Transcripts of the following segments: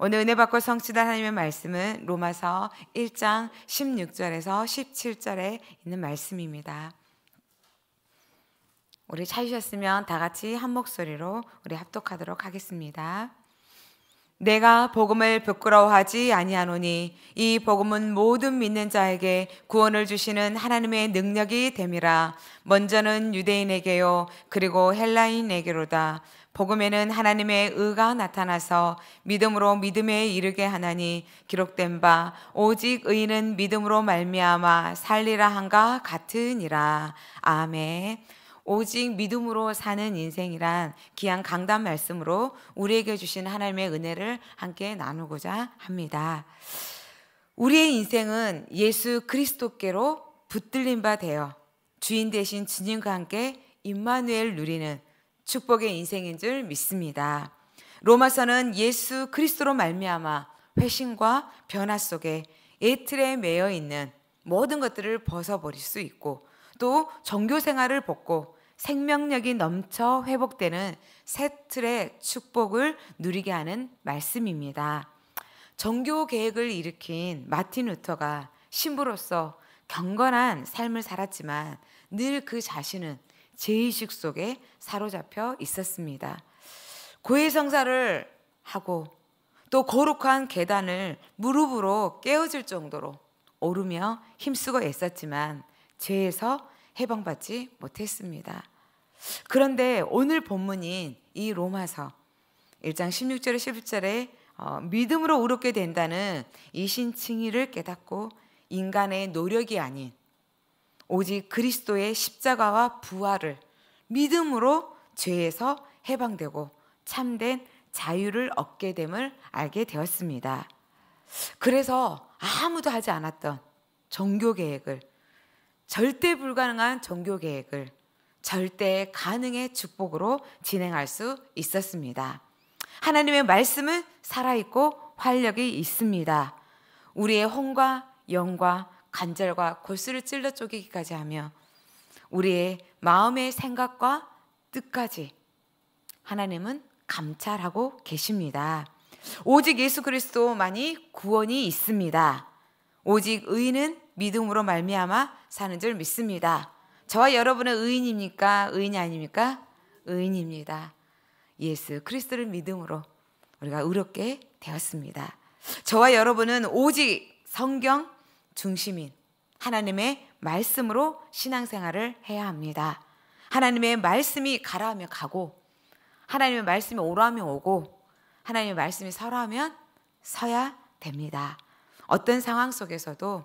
오늘 은혜 받고 성취된 하나님의 말씀은 로마서 1장 16절에서 17절에 있는 말씀입니다. 우리 찾으셨으면 다 같이 한 목소리로 우리 합독하도록 하겠습니다. 내가 복음을 부끄러워하지 아니하노니 이 복음은 모든 믿는 자에게 구원을 주시는 하나님의 능력이 됨이라 먼저는 유대인에게요 그리고 헬라인에게로다 복음에는 하나님의 의가 나타나서 믿음으로 믿음에 이르게 하나니 기록된 바 오직 의인은 믿음으로 말미암아 살리라 한가 같으니라 아멘. 오직 믿음으로 사는 인생이란 귀한 강단 말씀으로 우리에게 주신 하나님의 은혜를 함께 나누고자 합니다. 우리의 인생은 예수 그리스도께로 붙들린 바 되어 주인 대신 주님과 함께 임마누엘 누리는 축복의 인생인 줄 믿습니다. 로마서는 예수 그리스도로 말미암아 회심과 변화 속에 예틀에 매여 있는 모든 것들을 벗어버릴 수 있고 또 정교 생활을 벗고 생명력이 넘쳐 회복되는 새 틀의 축복을 누리게 하는 말씀입니다. 정교 계획을 일으킨 마틴 루터가 신부로서 경건한 삶을 살았지만 늘 그 자신은 제의식 속에 사로잡혀 있었습니다. 고해성사를 하고 또 거룩한 계단을 무릎으로 깨어질 정도로 오르며 힘쓰고 애썼지만 죄에서 해방받지 못했습니다. 그런데 오늘 본문인 이 로마서 1장 16절에 17절에 어, 믿음으로 우롭게 된다는 이 신칭의를 깨닫고 인간의 노력이 아닌 오직 그리스도의 십자가와 부활을 믿음으로 죄에서 해방되고 참된 자유를 얻게 됨을 알게 되었습니다. 그래서 아무도 하지 않았던 종교 계획을 절대 불가능한 종교 계획을 절대 가능의 축복으로 진행할 수 있었습니다. 하나님의 말씀은 살아있고 활력이 있습니다. 우리의 혼과 영과 관절과 골수를 찔러 쪼개기까지 하며 우리의 마음의 생각과 뜻까지 하나님은 감찰하고 계십니다. 오직 예수 그리스도만이 구원이 있습니다. 오직 의인은 믿음으로 말미암아 사는 줄 믿습니다. 저와 여러분은 의인입니까? 의인이 아닙니까? 의인입니다. 예수 그리스도를 믿음으로 우리가 의롭게 되었습니다. 저와 여러분은 오직 성경 중심인 하나님의 말씀으로 신앙생활을 해야 합니다. 하나님의 말씀이 가라 하면 가고 하나님의 말씀이 오라 하면 오고 하나님의 말씀이 서라 하면 서야 됩니다. 어떤 상황 속에서도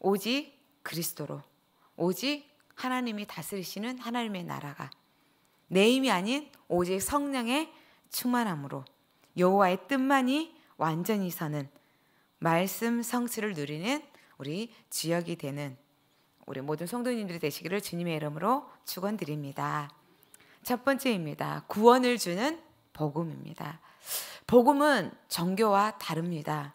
오직 그리스도로 오직 하나님이 다스리시는 하나님의 나라가 내 힘이 아닌 오직 성령의 충만함으로 여호와의 뜻만이 완전히 서는 말씀 성취를 누리는 우리 지역이 되는 우리 모든 성도님들이 되시기를 주님의 이름으로 축원드립니다. 첫 번째입니다. 구원을 주는 복음입니다. 복음은 정교와 다릅니다.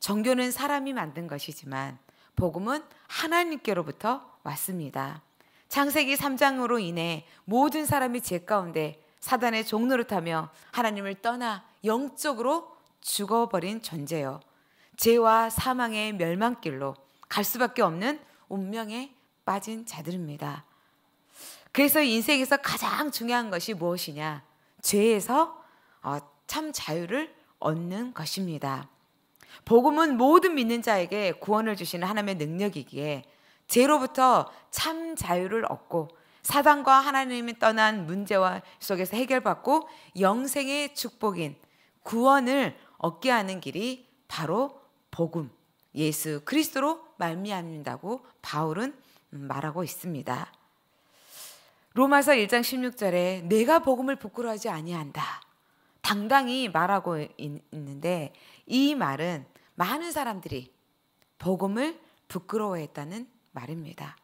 정교는 사람이 만든 것이지만 복음은 하나님께로부터 왔습니다. 창세기 3장으로 인해 모든 사람이 죄 가운데 사단의 종로를 타며 하나님을 떠나 영적으로 죽어버린 존재요. 죄와 사망의 멸망길로 갈 수밖에 없는 운명에 빠진 자들입니다. 그래서 인생에서 가장 중요한 것이 무엇이냐? 죄에서 어, 참 자유를 얻는 것입니다. 복음은 모든 믿는 자에게 구원을 주시는 하나님의 능력이기에 죄로부터 참 자유를 얻고 사단과 하나님이 떠난 문제와 속에서 해결받고 영생의 축복인 구원을 얻게 하는 길이 바로 복음 예수 그리스도로 말미암는다고 바울은 음, 말하고 있습니다. 로마서 1장 16절에 내가 복음을 부끄러워하지 아니한다. 당당히 말하고 있는데 이 말은 많은 사람들이 복음을 부끄러워했다는 말입니다.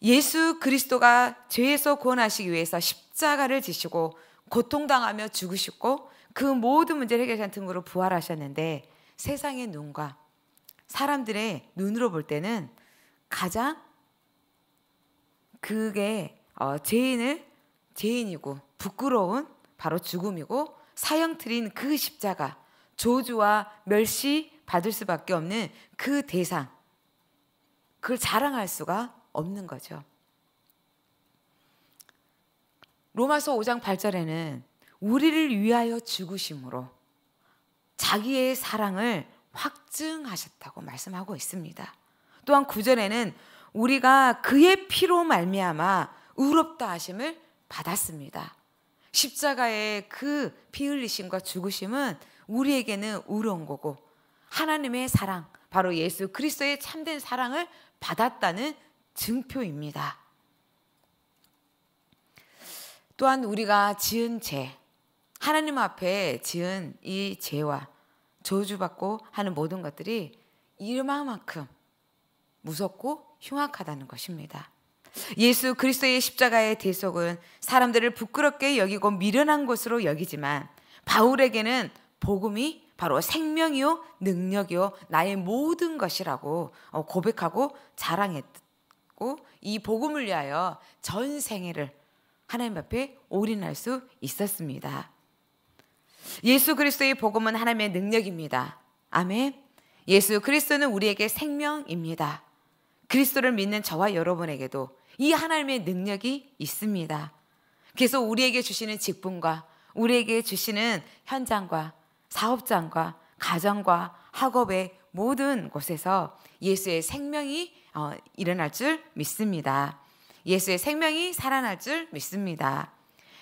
예수 그리스도가 죄에서 구원하시기 위해서 십자가를 지시고 고통당하며 죽으셨고 그 모든 문제를 해결한 등으로 부활하셨는데 세상의 눈과 사람들의 눈으로 볼 때는 가장 그게 어, 죄인을 죄인이고 부끄러운 바로 죽음이고 사형 틀인 그 십자가 조주와 멸시 받을 수밖에 없는 그 대상 그걸 자랑할 수가 없는 거죠. 로마서 5장 8절에는 우리를 위하여 죽으심으로 자기의 사랑을 확증하셨다고 말씀하고 있습니다. 또한 구절에는 우리가 그의 피로 말미암아 의롭다 하심을 받았습니다. 십자가의 그 피 흘리심과 죽으심은 우리에게는 의로운 거고 하나님의 사랑, 바로 예수 그리스도의 참된 사랑을 받았다는 증표입니다. 또한 우리가 지은 죄, 하나님 앞에 지은 이 죄와 저주받고 하는 모든 것들이 이만큼 무섭고 흉악하다는 것입니다. 예수 그리스도의 십자가의 대속은 사람들을 부끄럽게 여기고 미련한 것으로 여기지만 바울에게는 복음이 바로 생명이요 능력이요 나의 모든 것이라고 어, 고백하고 자랑했고 이 복음을 위하여 전 생애를 하나님 앞에 올인할 수 있었습니다. 예수 그리스도의 복음은 하나님의 능력입니다. 아멘. 예수 그리스도는 우리에게 생명입니다. 그리스도를 믿는 저와 여러분에게도 이 하나님의 능력이 있습니다. 그래서 우리에게 주시는 직분과 우리에게 주시는 현장과 사업장과 가정과 학업의 모든 곳에서 예수의 생명이 어, 일어날 줄 믿습니다. 예수의 생명이 살아날 줄 믿습니다.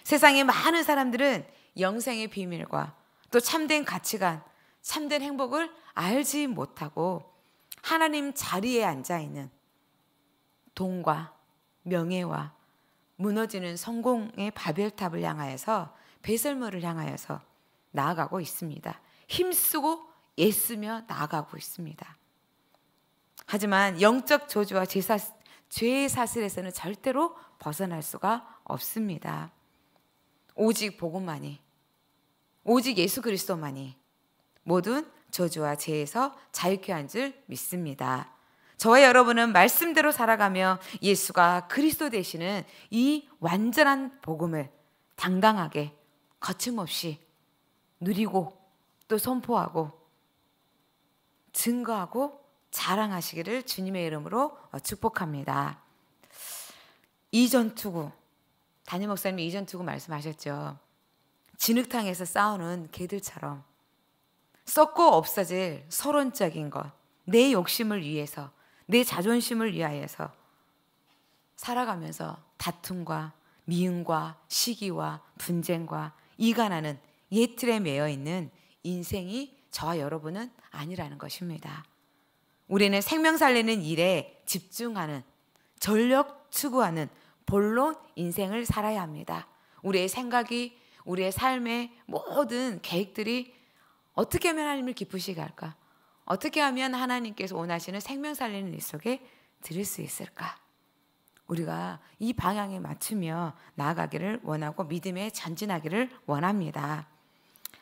세상의 많은 사람들은 영생의 비밀과 또 참된 가치관, 참된 행복을 알지 못하고 하나님 자리에 앉아 있는 돈과 명예와 무너지는 성공의 바벨탑을 향하여서 배설물을 향하여서 나아가고 있습니다. 힘쓰고 애쓰며 나아가고 있습니다. 하지만 영적 저주와 제사, 죄의 사슬에서는 절대로 벗어날 수가 없습니다. 오직 복음만이 오직 예수 그리스도만이 모든 저주와 죄에서 자유케 한 줄 믿습니다. 저와 여러분은 말씀대로 살아가며 예수가 그리스도 되시는 이 완전한 복음을 당당하게 거침없이 누리고 또 선포하고 증거하고 자랑하시기를 주님의 이름으로 축복합니다. 이전투구 담임 목사님이 이전투구 말씀하셨죠. 진흙탕에서 싸우는 개들처럼 썩고 없어질 서론적인 것, 내 욕심을 위해서, 내 자존심을 위하여서 살아가면서 다툼과 미움과 시기와 분쟁과 이간하는 예틀에 매여 있는 인생이 저와 여러분은 아니라는 것입니다. 우리는 생명 살리는 일에 집중하는 전력 추구하는 본론 인생을 살아야 합니다. 우리의 생각이 우리의 삶의 모든 계획들이 어떻게 하면 하나님을 기쁘시게 할까? 어떻게 하면 하나님께서 원하시는 생명 살리는 일 속에 들을 수 있을까? 우리가 이 방향에 맞추며 나아가기를 원하고 믿음에 전진하기를 원합니다.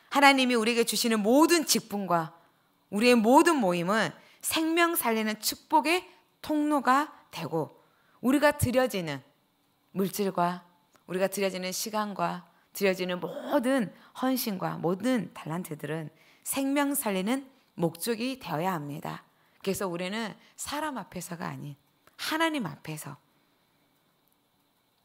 하나님이 우리에게 주시는 모든 직분과 우리의 모든 모임은 생명 살리는 축복의 통로가 되고 우리가 드려지는 물질과 우리가 드려지는 시간과 드려지는 모든 헌신과 모든 달란트들은 생명 살리는 목적이 되어야 합니다. 그래서 우리는 사람 앞에서가 아닌 하나님 앞에서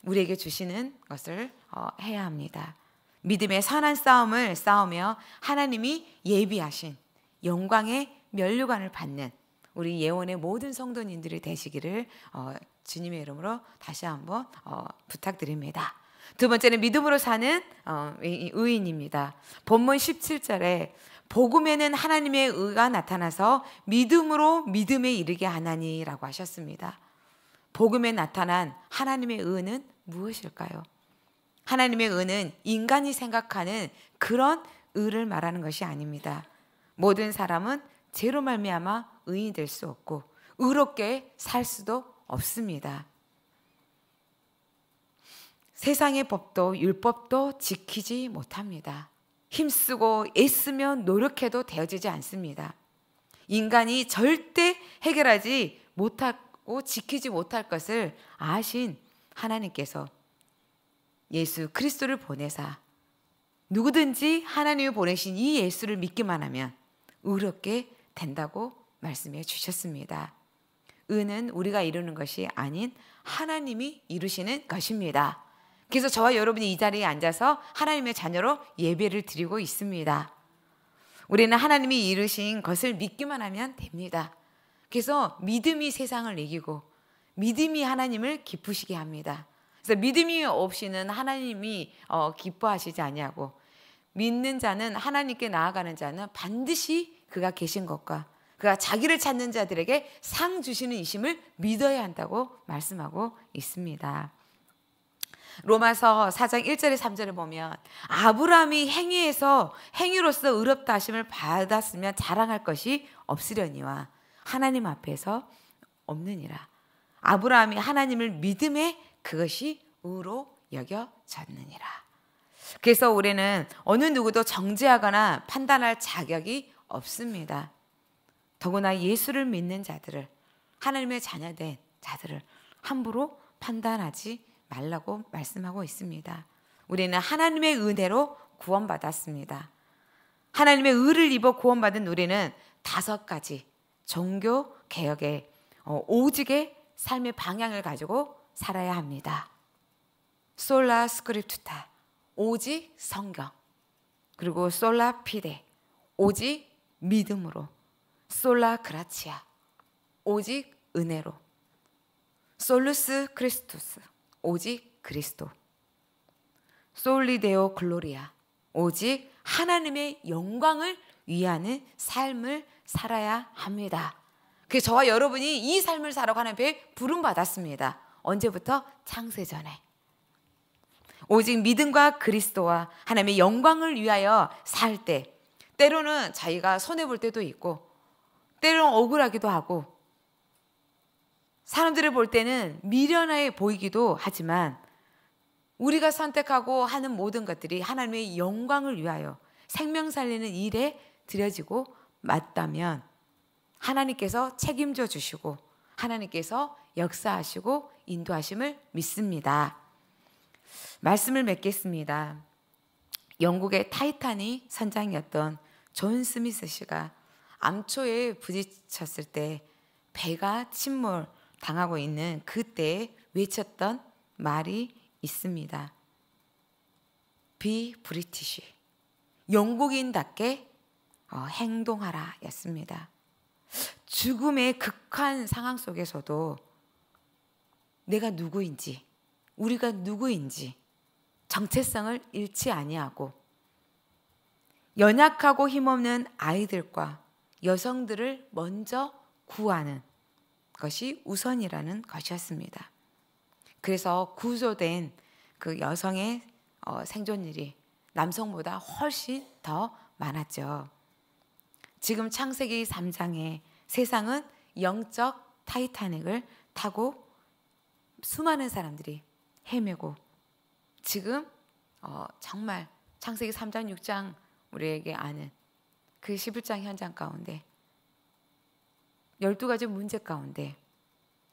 우리에게 주시는 것을 어, 해야 합니다. 믿음의 선한 싸움을 싸우며 하나님이 예비하신 영광의 면류관을 받는 우리 예원의 모든 성도님들이 되시기를 어, 주님의 이름으로 다시 한번 어, 부탁드립니다. 두 번째는 믿음으로 사는 어, 의인입니다. 본문 17절에 복음에는 하나님의 의가 나타나서 믿음으로 믿음에 이르게 하나니라고 하셨습니다. 복음에 나타난 하나님의 의는 무엇일까요? 하나님의 의는 인간이 생각하는 그런 의를 말하는 것이 아닙니다. 모든 사람은 죄로 말미암아 의인이 될 수 없고 의롭게 살 수도 없습니다. 세상의 법도 율법도 지키지 못합니다. 힘쓰고 애쓰면 노력해도 되어지지 않습니다. 인간이 절대 해결하지 못하고 지키지 못할 것을 아신 하나님께서 예수 그리스도를 보내사 누구든지 하나님이 보내신 이 예수를 믿기만 하면 의롭게 된다고 말씀해 주셨습니다. 의는 우리가 이루는 것이 아닌 하나님이 이루시는 것입니다. 그래서 저와 여러분이 이 자리에 앉아서 하나님의 자녀로 예배를 드리고 있습니다. 우리는 하나님이 이루신 것을 믿기만 하면 됩니다. 그래서 믿음이 세상을 이기고 믿음이 하나님을 기쁘시게 합니다. 그래서 믿음이 없이는 하나님이 어, 기뻐하시지 아니하고 믿는 자는 하나님께 나아가는 자는 반드시 그가 계신 것과 그가 자기를 찾는 자들에게 상 주시는 이심을 믿어야 한다고 말씀하고 있습니다. 로마서 4장 1절에 3절을 보면 아브라함이 행위에서 행위로서 의롭다 하심을 받았으면 자랑할 것이 없으려니와 하나님 앞에서 없느니라. 아브라함이 하나님을 믿음에 그것이 의로 여겨졌느니라. 그래서 우리는 어느 누구도 정죄하거나 판단할 자격이 없습니다. 더구나 예수를 믿는 자들을 하나님의 자녀된 자들을 함부로 판단하지 말라고 말씀하고 있습니다. 우리는 하나님의 은혜로 구원받았습니다. 하나님의 의를 입어 구원받은 우리는 다섯 가지 종교 개혁의 어, 오직의 삶의 방향을 가지고 살아야 합니다. 솔라 스크립투타 오직 성경 그리고 솔라 피데 오직 믿음으로 솔라 그라치아 오직 은혜로 솔루스 크리스투스 오직 그리스도. 솔리데오 글로리아. 오직 하나님의 영광을 위하는 삶을 살아야 합니다. 그 저와 여러분이 이 삶을 살아가 하나님께 부름 받았습니다. 언제부터 창세 전에 오직 믿음과 그리스도와 하나님의 영광을 위하여 살 때 때로는 자기가 손해 볼 때도 있고 때로는 억울하기도 하고 사람들을 볼 때는 미련해 보이기도 하지만 우리가 선택하고 하는 모든 것들이 하나님의 영광을 위하여 생명 살리는 일에 들여지고 맞다면 하나님께서 책임져 주시고 하나님께서 역사하시고 인도하심을 믿습니다. 말씀을 맺겠습니다. 영국의 타이탄이 선장이었던 존 스미스 씨가 암초에 부딪혔을 때 배가 침몰 당하고 있는 그때에 외쳤던 말이 있습니다. Be British. 영국인답게 어, 행동하라 였습니다. 죽음의 극한 상황 속에서도 내가 누구인지, 우리가 누구인지 정체성을 잃지 아니하고 연약하고 힘없는 아이들과 여성들을 먼저 구하는 것이 우선이라는 것이었습니다. 그래서 구조된 그 여성의 어, 생존율이 남성보다 훨씬 더 많았죠. 지금 창세기 3장에 세상은 영적 타이타닉을 타고 수많은 사람들이 헤매고 지금 어, 정말 창세기 3장 6장 우리에게 아는 그 11장 현장 가운데 12가지 문제 가운데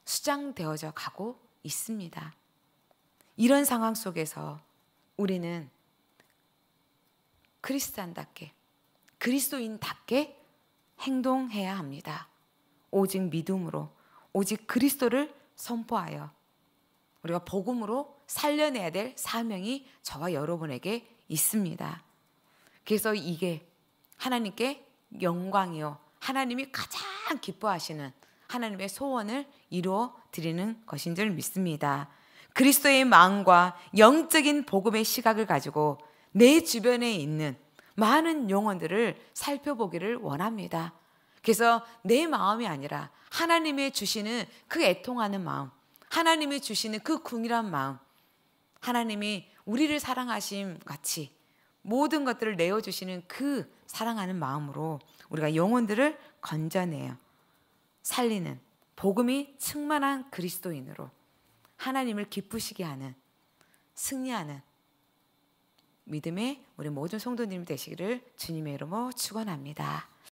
수장되어져 가고 있습니다. 이런 상황 속에서 우리는 크리스탄답게 그리스도인답게 행동해야 합니다. 오직 믿음으로 오직 그리스도를 선포하여 우리가 복음으로 살려내야 될 사명이 저와 여러분에게 있습니다. 그래서 이게 하나님께 영광이요 하나님이 가장 기뻐하시는 하나님의 소원을 이루어 드리는 것인 줄 믿습니다. 그리스도의 마음과 영적인 복음의 시각을 가지고 내 주변에 있는 많은 영혼들을 살펴보기를 원합니다. 그래서 내 마음이 아니라 하나님의 주시는 그 애통하는 마음, 하나님이 주시는 그 궁이란 마음, 하나님이 우리를 사랑하심 같이 모든 것들을 내어주시는 그 사랑하는 마음으로 우리가 영혼들을 건져내요. 살리는 복음이 충만한 그리스도인으로 하나님을 기쁘시게 하는 승리하는 믿음의 우리 모든 성도님 되시기를 주님의 이름으로 축원합니다.